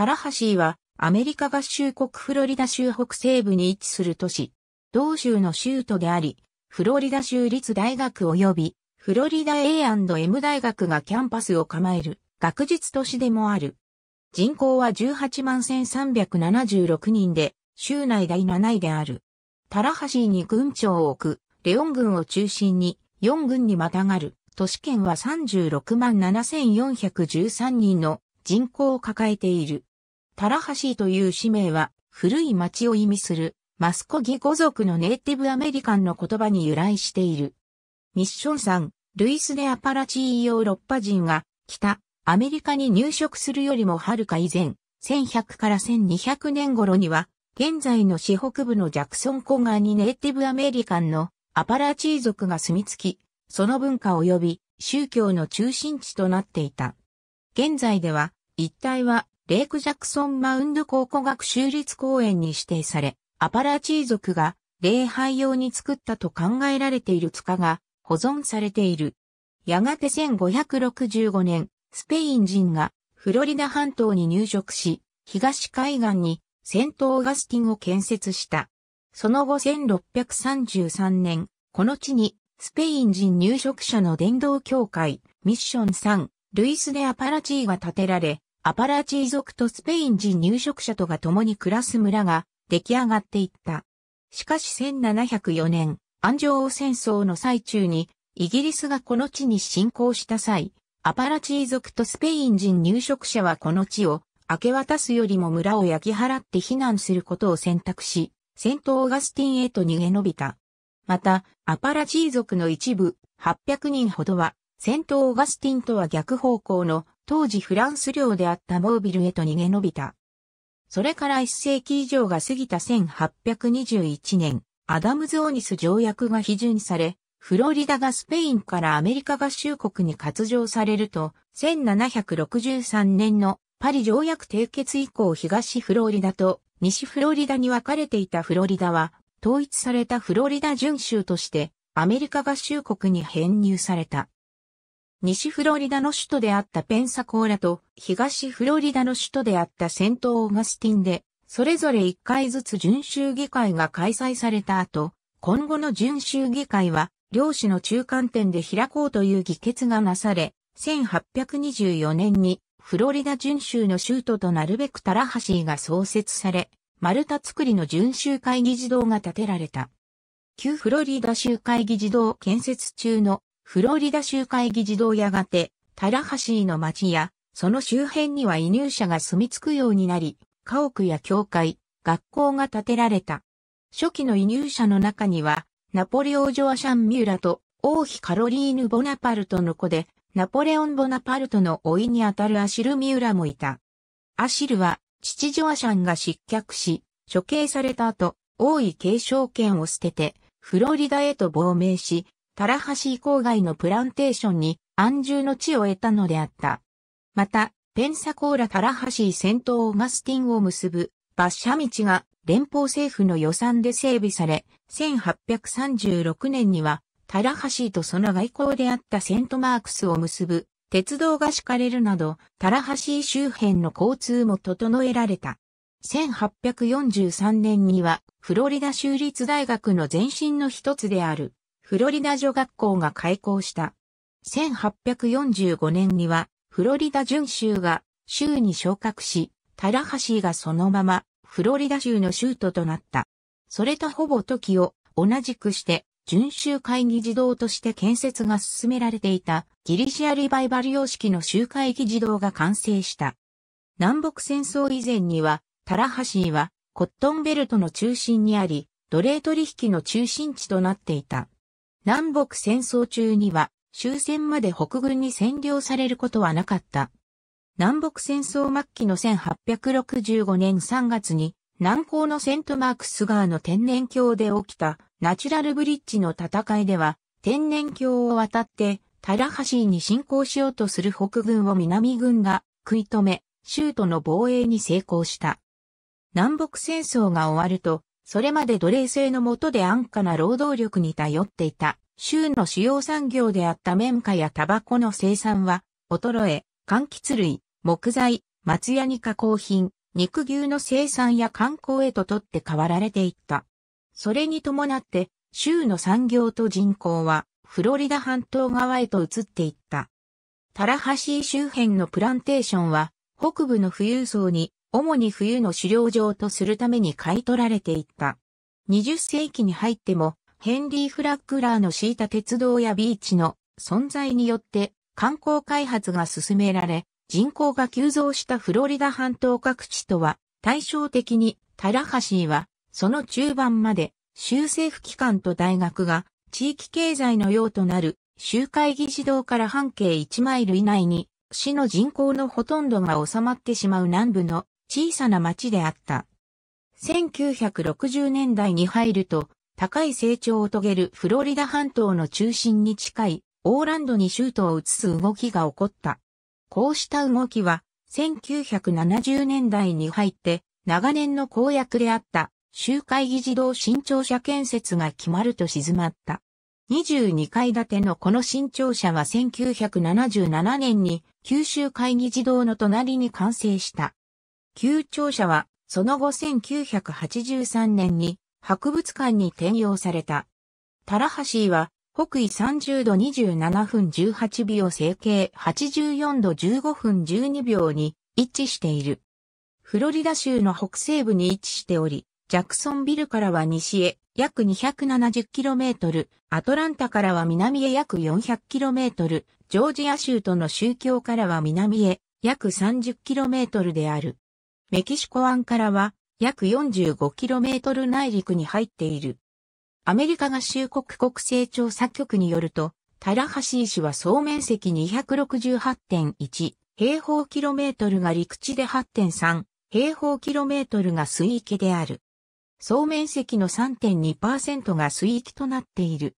タラハシーは、アメリカ合衆国フロリダ州北西部に位置する都市、同州の州都であり、フロリダ州立大学及び、フロリダ A&M 大学がキャンパスを構える、学術都市でもある。人口は18万1376人で、州内第7位である。タラハシーに軍庁を置く、レオン軍を中心に、4軍にまたがる、都市圏は36万7413人の人口を抱えている。タラハシーという氏名は、古い町を意味する、マスコギ語族のネイティブアメリカンの言葉に由来している。ミッションさん、ルイス・デ・アパラチーヨーロッパ人が、北、アメリカに入植するよりもはるか以前、1100から1200年頃には、現在の市北部のジャクソン湖岸にネイティブアメリカンのアパラチー族が住み着き、その文化及び宗教の中心地となっていた。現在では、一帯はレイク・ジャクソン・マウンド考古学州立公園に指定され、アパラチー族が礼拝用に作ったと考えられている塚が保存されている。やがて1565年、スペイン人がフロリダ半島に入植し、東海岸にセント・オーガスティンを建設した。その後1633年、この地にスペイン人入植者の伝道協会ミッション3ルイス・デ・アパラチーが建てられ、アパラチー族とスペイン人入植者とが共に暮らす村が出来上がっていった。しかし1704年、安城王戦争の最中に、イギリスがこの地に侵攻した際、アパラチー族とスペイン人入植者はこの地を明け渡すよりも村を焼き払って避難することを選択し、戦闘オーガスティンへと逃げ延びた。また、アパラチー族の一部、800人ほどは、戦闘オーガスティンとは逆方向の当時フランス領であったモービルへと逃げ延びた。それから一世紀以上が過ぎた1821年、アダムズ・オニス条約が批准され、フロリダがスペインからアメリカ合衆国に割譲されると、1763年のパリ条約締結以降東フロリダと西フロリダに分かれていたフロリダは、統一されたフロリダ準州として、アメリカ合衆国に編入された。西フロリダの首都であったペンサコーラと東フロリダの首都であったセント・オーガスティンで、それぞれ1回ずつ巡州議会が開催された後、今後の巡州議会は、両市の中間点で開こうという議決がなされ、1824年にフロリダ巡州の州都となるべくタラハシーが創設され、丸太作りの巡州会議児童が建てられた。旧フロリダ州会議児童建設中のフロリダ州会議事堂やがて、タラハシーの町や、その周辺には移入者が住み着くようになり、家屋や教会、学校が建てられた。初期の移入者の中には、ナポレオ・ジョアシャン・ミューラと王妃カロリーヌ・ボナパルトの子で、ナポレオン・ボナパルトの甥にあたるアシル・ミューラもいた。アシルは、父ジョアシャンが失脚し、処刑された後、王位継承権を捨てて、フロリダへと亡命し、タラハシー郊外のプランテーションに安住の地を得たのであった。また、ペンサコーラ・タラハシー戦闘オガスティンを結ぶ馬車道が連邦政府の予算で整備され、1836年にはタラハシーとその外交であったセントマークスを結ぶ鉄道が敷かれるなど、タラハシー周辺の交通も整えられた。1843年にはフロリダ州立大学の前身の一つであるフロリダ女学校が開校した。1845年には、フロリダ準州が州に昇格し、タラハシーがそのまま、フロリダ州の州都となった。それとほぼ時を同じくして、準州会議児童として建設が進められていたギリシアリバイバル様式の州会議児童が完成した。南北戦争以前には、タラハシーはコットンベルトの中心にあり、奴隷取引の中心地となっていた。南北戦争中には終戦まで北軍に占領されることはなかった。南北戦争末期の1865年3月に南高のセントマークス川の天然橋で起きたナチュラルブリッジの戦いでは天然橋を渡ってタラハシーに侵攻しようとする北軍を南軍が食い止め、州都の防衛に成功した。南北戦争が終わるとそれまで奴隷制の下で安価な労働力に頼っていた、州の主要産業であった綿花やタバコの生産は、衰え、柑橘類、木材、松屋に加工品、肉牛の生産や観光へと取って変わられていった。それに伴って、州の産業と人口は、フロリダ半島側へと移っていった。タラハシー周辺のプランテーションは、北部の富裕層に主に冬の狩猟場とするために買い取られていった。20世紀に入っても、ヘンリー・フラッグラーの敷いた鉄道やビーチの存在によって観光開発が進められ、人口が急増したフロリダ半島各地とは対照的にタラハシーはその中盤まで州政府機関と大学が地域経済のようとなる州会議事堂から半径1マイル以内に市の人口のほとんどが収まってしまう南部の小さな町であった。1960年代に入ると、高い成長を遂げるフロリダ半島の中心に近いオーランドにシュートを移す動きが起こった。こうした動きは、1970年代に入って、長年の公約であった集会議事堂新庁舎建設が決まると静まった。22階建てのこの新庁舎は1977年に九州会議児童の隣に完成した。旧庁舎は、その後1983年に博物館に転用された。タラハシーは、北緯30度27分18秒整形84度15分12秒に位置している。フロリダ州の北西部に位置しており、ジャクソンビルからは西へ約 270km、アトランタからは南へ約 400km、ジョージア州との宗教からは南へ約 30km である。メキシコ湾からは約 45km 内陸に入っている。アメリカ合衆国国勢調査局によると、タラハシー市は総面積268.1平方キロメートルが陸地で8.3平方キロメートルが水域である。総面積の3.2%が水域となっている。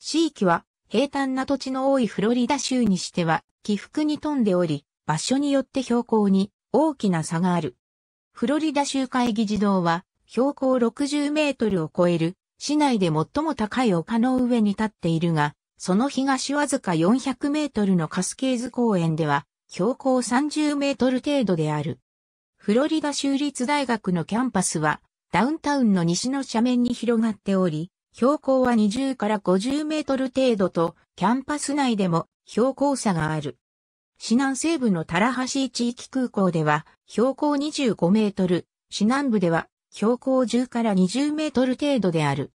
地域は平坦な土地の多いフロリダ州にしては起伏に富んでおり、場所によって標高に大きな差がある。フロリダ州会議事堂は、標高60メートルを超える、市内で最も高い丘の上に立っているが、その東わずか400メートルのカスケーズ公園では、標高30メートル程度である。フロリダ州立大学のキャンパスは、ダウンタウンの西の斜面に広がっており、標高は20から50メートル程度と、キャンパス内でも標高差がある。市南西部のタラハシー地域空港では標高25メートル、市南部では標高10から20メートル程度である。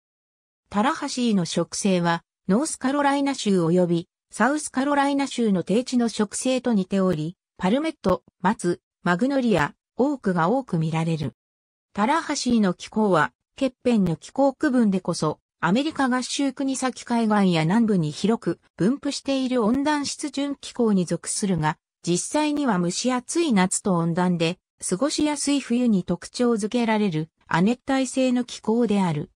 タラハシーの植生はノースカロライナ州及びサウスカロライナ州の低地の植生と似ており、パルメット、松、マグノリア、オークが多く見られる。タラハシーの気候は、欠片の気候区分でこそ、アメリカ合衆国先海岸や南部に広く分布している温暖湿潤気候に属するが、実際には蒸し暑い夏と温暖で、過ごしやすい冬に特徴づけられる亜熱帯性の気候である。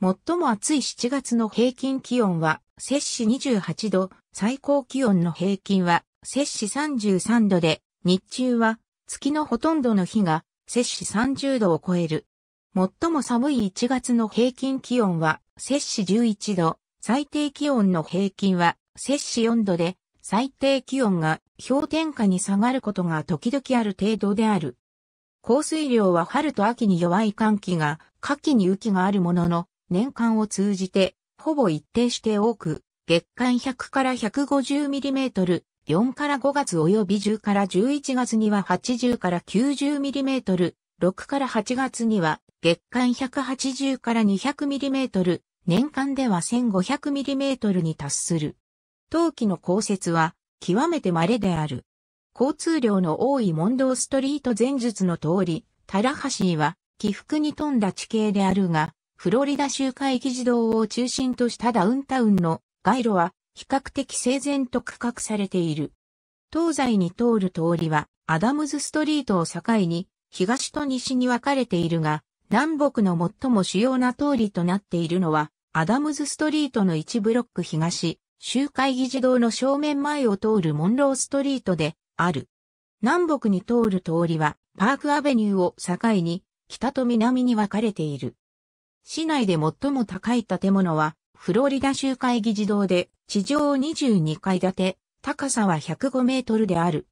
最も暑い7月の平均気温は、摂氏28度、最高気温の平均は、摂氏33度で、日中は、月のほとんどの日が、摂氏30度を超える。最も寒い1月の平均気温は、摂氏11度、最低気温の平均は摂氏4度で、最低気温が氷点下に下がることが時々ある程度である。降水量は春と秋に弱い寒気が、夏季に雨季があるものの、年間を通じて、ほぼ一定して多く、月間100から 150mm、4から5月及び10から11月には80から 90mm、6から8月には月間180から 200mm、年間では 1500mm に達する。冬季の降雪は極めて稀である。交通量の多い問答ストリート前述の通り、タラハシーは起伏に富んだ地形であるが、フロリダ州会議事堂を中心としたダウンタウンの街路は比較的整然と区画されている。東西に通る通りはアダムズストリートを境に東と西に分かれているが、南北の最も主要な通りとなっているのはアダムズストリートの1ブロック東、集会議事堂の正面前を通るモンローストリートである。南北に通る通りは、パークアベニューを境に、北と南に分かれている。市内で最も高い建物は、フロリダ集会議事堂で、地上22階建て、高さは105メートルである。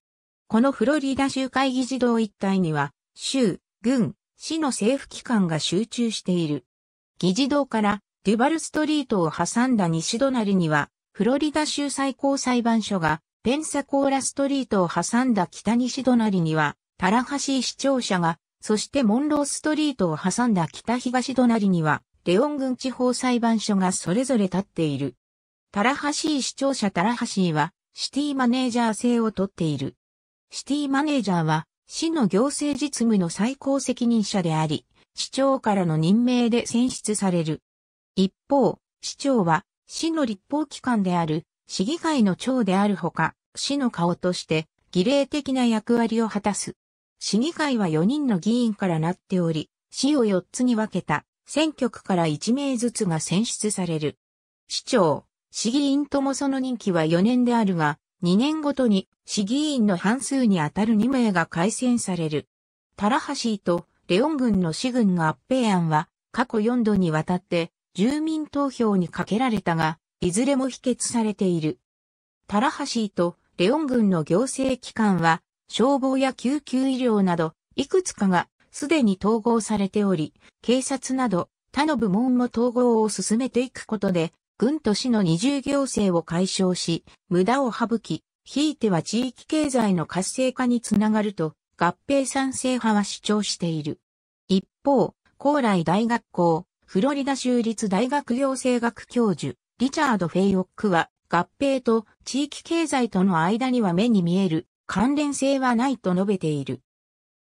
このフロリダ集会議事堂一帯には、州、軍、市の政府機関が集中している。議事堂からデュバルストリートを挟んだ西隣には、フロリダ州最高裁判所が、ペンサコーラストリートを挟んだ北西隣には、タラハシー市庁舎が、そしてモンローストリートを挟んだ北東隣には、レオン郡地方裁判所がそれぞれ立っている。タラハシー市庁舎タラハシーは、シティマネージャー制をとっている。シティマネージャーは、市の行政実務の最高責任者であり、市長からの任命で選出される。一方、市長は、市の立法機関である、市議会の長であるほか、市の顔として、儀礼的な役割を果たす。市議会は4人の議員からなっており、市を4つに分けた、選挙区から1名ずつが選出される。市長、市議員ともその任期は4年であるが、2年ごとに市議員の半数にあたる2名が改選される。タラハシーとレオン軍の市軍の合併案は過去4度にわたって住民投票にかけられたが、いずれも否決されている。タラハシーとレオン軍の行政機関は、消防や救急医療など、いくつかがすでに統合されており、警察など他の部門も統合を進めていくことで、軍と市の二重行政を解消し、無駄を省き、ひいては地域経済の活性化につながると、合併賛成派は主張している。一方、高麗大学校、フロリダ州立大学行政学教授、リチャード・フェイオックは、合併と地域経済との間には目に見える関連性はないと述べている。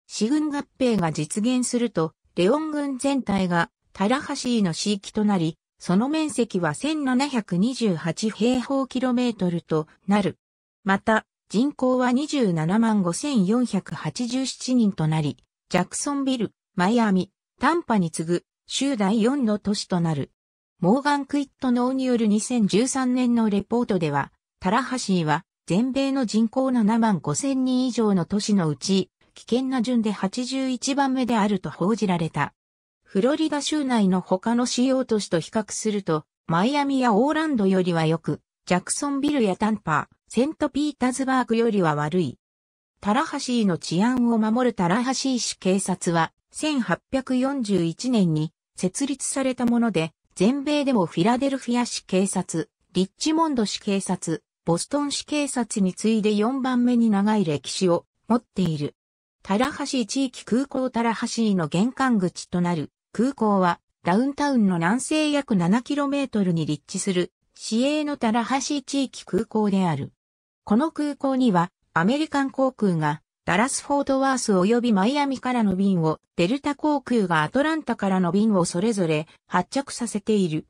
市軍合併が実現すると、レオン軍全体がタラハシーの地域となり、その面積は1728平方キロメートルとなる。また、人口は27万5487人となり、ジャクソンビル、マイアミ、タンパに次ぐ州第4の都市となる。モーガン・クイットノーによる2013年のレポートでは、タラハシーは全米の人口7万5千人以上の都市のうち、危険な順で81番目であると報じられた。フロリダ州内の他の主要都市と比較すると、マイアミやオーランドよりは良く、ジャクソンビルやタンパー、セントピータズバーグよりは悪い。タラハシーの治安を守るタラハシー市警察は、1841年に設立されたもので、全米でもフィラデルフィア市警察、リッチモンド市警察、ボストン市警察に次いで4番目に長い歴史を持っている。タラハシ地域空港タラハシの玄関口となる空港はダウンタウンの南西約 7km に立地する市営のタラハシ地域空港である。この空港にはアメリカン航空がダラスフォートワース及びマイアミからの便を、デルタ航空がアトランタからの便をそれぞれ発着させている。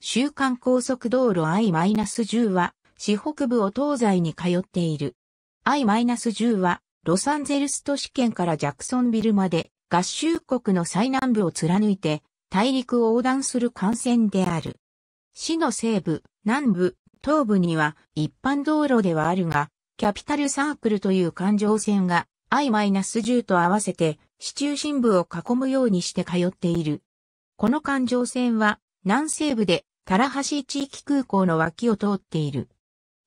週間高速道路 I-10 は、市北部を東西に通っている。I-10 は、ロサンゼルス都市圏からジャクソンビルまで、合衆国の最南部を貫いて、大陸を横断する幹線である。市の西部、南部、東部には一般道路ではあるが、キャピタルサークルという環状線が I-10 と合わせて市中心部を囲むようにして通っている。この環状線は南西部でタラハシ地域空港の脇を通っている。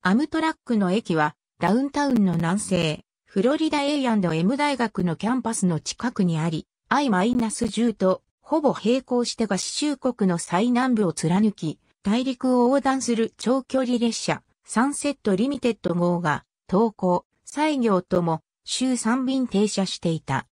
アムトラックの駅はダウンタウンの南西、フロリダ A&M 大学のキャンパスの近くにあり、I-10 とほぼ並行してが市中国の最南部を貫き、大陸を横断する長距離列車、サンセットリミテッド号が投稿、西行とも週3便停車していた。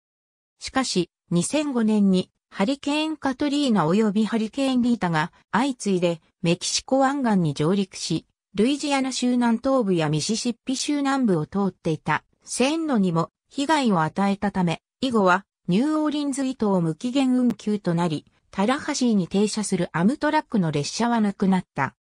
しかし、2005年にハリケーンカトリーナ及びハリケーンリータが相次いでメキシコ湾岸に上陸し、ルイジアナ州南東部やミシシッピ州南部を通っていた線路にも被害を与えたため、以後はニューオーリンズ伊東無期限運休となり、タラハシーに停車するアムトラックの列車はなくなった。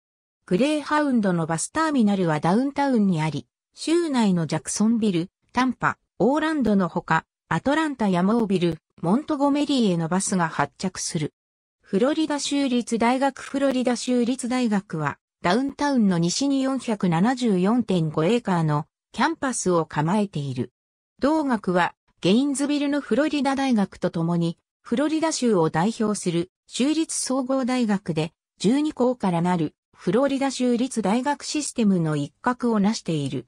グレーハウンドのバスターミナルはダウンタウンにあり、州内のジャクソンビル、タンパ、オーランドのほか、アトランタやモービル、モントゴメリーへのバスが発着する。フロリダ州立大学フロリダ州立大学は、ダウンタウンの西に474.5エーカーのキャンパスを構えている。同学は、ゲインズビルのフロリダ大学とともに、フロリダ州を代表する州立総合大学で、12校からなるフロリダ州立大学システムの一角を成している。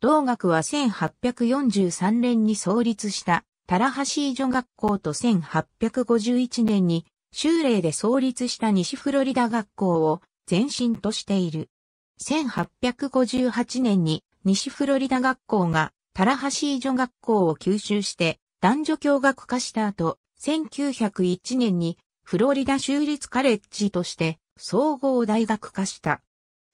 同学は1843年に創立した、タラハシー女学校と1851年に、州令で創立した西フロリダ学校を前身としている。1858年に西フロリダ学校がタラハシー女学校を吸収して男女共学化した後、1901年にフロリダ州立カレッジとして総合大学化した。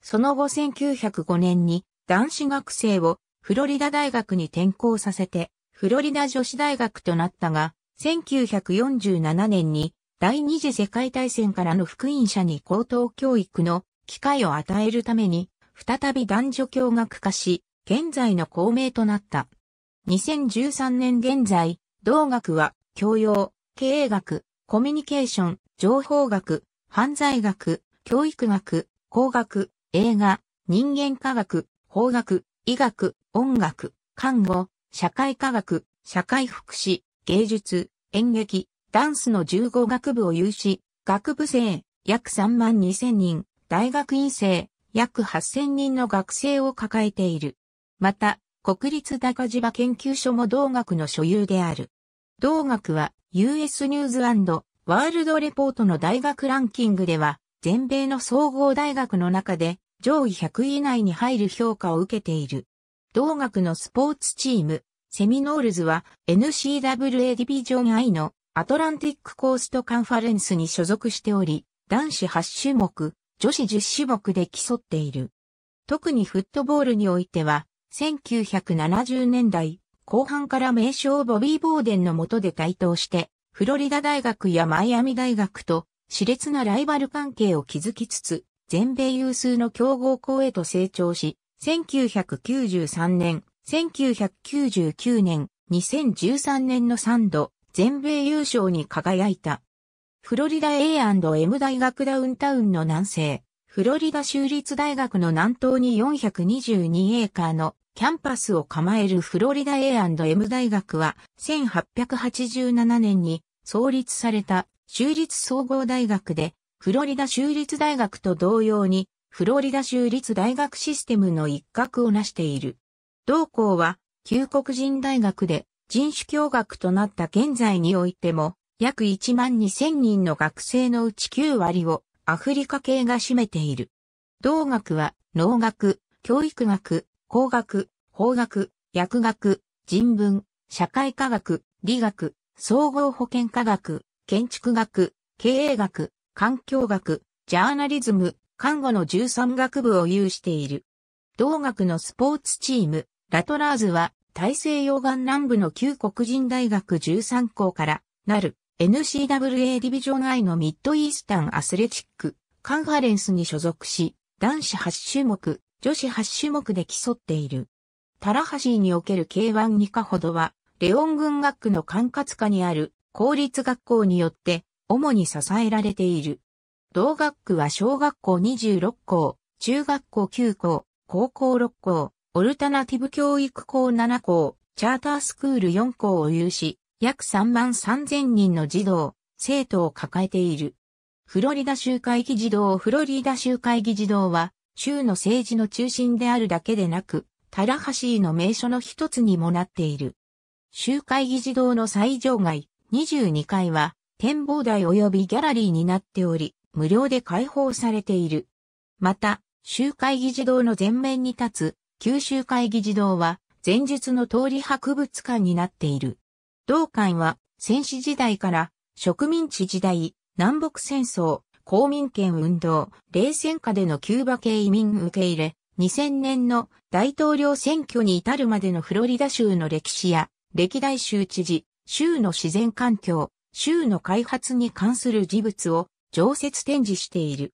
その後1905年に男子学生をフロリダ大学に転校させて、フロリダ女子大学となったが、1947年に第二次世界大戦からの福音者に高等教育の機会を与えるために、再び男女共学化し、現在の公明となった。2013年現在、同学は教養、経営学、コミュニケーション、情報学、犯罪学、教育学、工学、映画、人間科学、法学、医学、音楽、看護、社会科学、社会福祉、芸術、演劇、ダンスの15学部を有し、学部生、約3万2000人、大学院生、約8000人の学生を抱えている。また、国立高島研究所も同学の所有である。同学は、US ニューズワールドレポートの大学ランキングでは、全米の総合大学の中で上位100位以内に入る評価を受けている。同学のスポーツチーム、セミノールズは NCAA ディビジョン I のアトランティックコーストカンファレンスに所属しており、男子8種目、女子10種目で競っている。特にフットボールにおいては、1970年代後半から名称ボビー・ボーデンの下で台頭して、フロリダ大学やマイアミ大学と熾烈なライバル関係を築きつつ、全米有数の強豪校へと成長し、1993年、1999年、2013年の3度、全米優勝に輝いた。フロリダ A&M 大学ダウンタウンの南西、フロリダ州立大学の南東に422エーカーのキャンパスを構えるフロリダ A&M 大学は1887年に創立された州立総合大学でフロリダ州立大学と同様に、フロリダ州立大学システムの一角を成している。同校は、旧国人大学で人種共学となった現在においても、約1万2000人の学生のうち9割をアフリカ系が占めている。同学は、農学、教育学、工学、法学、薬学、人文、社会科学、理学、総合保健科学、建築学、経営学、環境学、ジャーナリズム、看護の13学部を有している。同学のスポーツチーム、ラトラーズは、大西洋岸南部の旧黒人大学13校からなる n c w a ディビジョン I のミッドイースタンアスレチックカンファレンスに所属し、男子8種目、女子8種目で競っている。タラハシーにおける K1 2課ほどは、レオン軍学区の管轄下にある公立学校によって主に支えられている。同学区は小学校26校、中学校9校、高校6校、オルタナティブ教育校7校、チャータースクール4校を有し、約3万3000人の児童、生徒を抱えている。フロリダ州会議児童フロリダ州会議児童は、州の政治の中心であるだけでなく、タラハシーの名所の一つにもなっている。州会議児童の最上階22階は、展望台及びギャラリーになっており、無料で開放されている。また、州会議事堂の前面に立つ、九州会議事堂は、前述の通り博物館になっている。同館は、戦死時代から、植民地時代、南北戦争、公民権運動、冷戦下でのキューバ系移民受け入れ、2000年の大統領選挙に至るまでのフロリダ州の歴史や、歴代州知事、州の自然環境、州の開発に関する事物を常設展示している。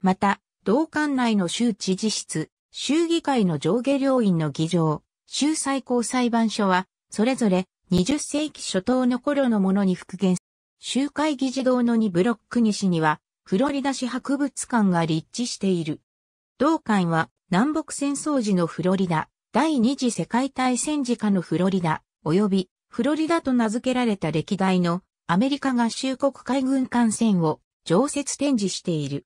また、同館内の州知事室、州議会の上下両院の議場、州最高裁判所は、それぞれ20世紀初頭の頃のものに復元。州会議事堂の2ブロック西には、フロリダ市博物館が立地している。同館は、南北戦争時のフロリダ、第二次世界大戦時下のフロリダ、及びフロリダと名付けられた歴代のアメリカ合衆国海軍艦船を常設展示している。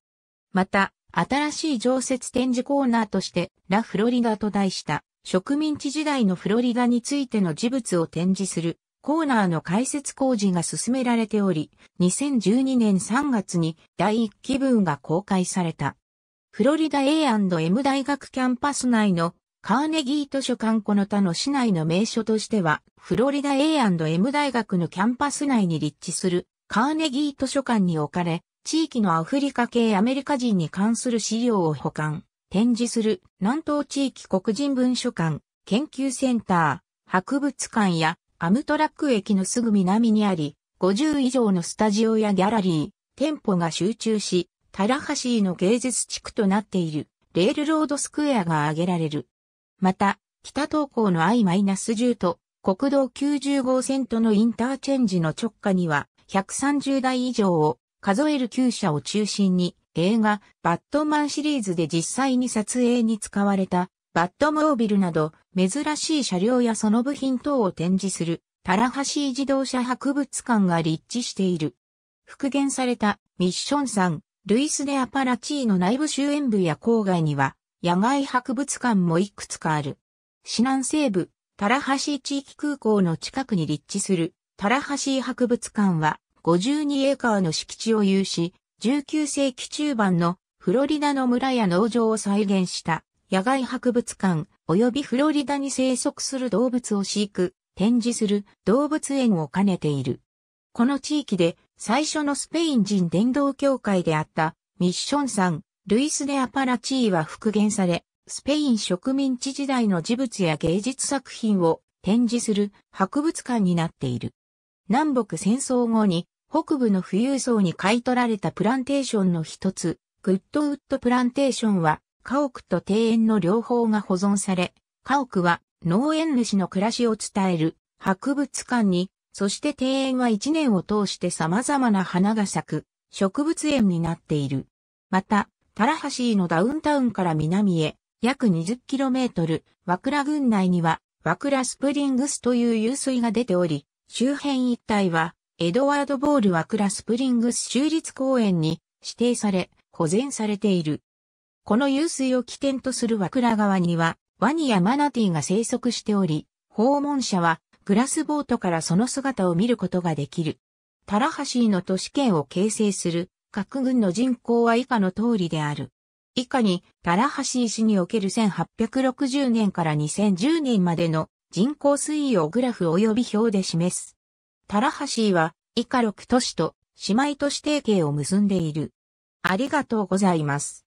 また、新しい常設展示コーナーとして、ラ・フロリダと題した、植民地時代のフロリダについての事物を展示するコーナーの開設工事が進められており、2012年3月に第1期分が公開された。フロリダ A&M 大学キャンパス内のカーネギー図書館この他の市内の名所としては、フロリダ A&M 大学のキャンパス内に立地するカーネギー図書館に置かれ、地域のアフリカ系アメリカ人に関する資料を保管、展示する南東地域黒人文書館、研究センター、博物館やアムトラック駅のすぐ南にあり、50以上のスタジオやギャラリー、店舗が集中し、タラハシーの芸術地区となっている、レールロードスクエアが挙げられる。また、北東高の I-10 と国道90号線とのインターチェンジの直下には130台以上を数える旧車を中心に映画バットマンシリーズで実際に撮影に使われたバットモービルなど珍しい車両やその部品等を展示するタラハシー自動車博物館が立地している。復元されたミッション3、ルイス・デ・アパラチーの内部周辺部や郊外には野外博物館もいくつかある。市南西部、タラハシ地域空港の近くに立地するタラハシ博物館は52エーカーの敷地を有し、19世紀中盤のフロリダの村や農場を再現した野外博物館及びフロリダに生息する動物を飼育、展示する動物園を兼ねている。この地域で最初のスペイン人伝道協会であったミッションさんルイス・デ・アパラチーは復元され、スペイン植民地時代の事物や芸術作品を展示する博物館になっている。南北戦争後に北部の富裕層に買い取られたプランテーションの一つ、グッドウッドプランテーションは家屋と庭園の両方が保存され、家屋は農園主の暮らしを伝える博物館に、そして庭園は一年を通して様々な花が咲く植物園になっている。また、タラハシーのダウンタウンから南へ、約 20km、和倉郡内には、和倉スプリングスという湧水が出ており、周辺一帯は、エドワード・ボール和倉スプリングス州立公園に指定され、保全されている。この湧水を起点とする和倉川には、ワニやマナティが生息しており、訪問者は、グラスボートからその姿を見ることができる。タラハシーの都市圏を形成する各軍の人口は以下の通りである。以下に、タラハシー市における1860年から2010年までの人口推移をグラフ及び表で示す。タラハシーは以下6都市と姉妹都市提携を結んでいる。ありがとうございます。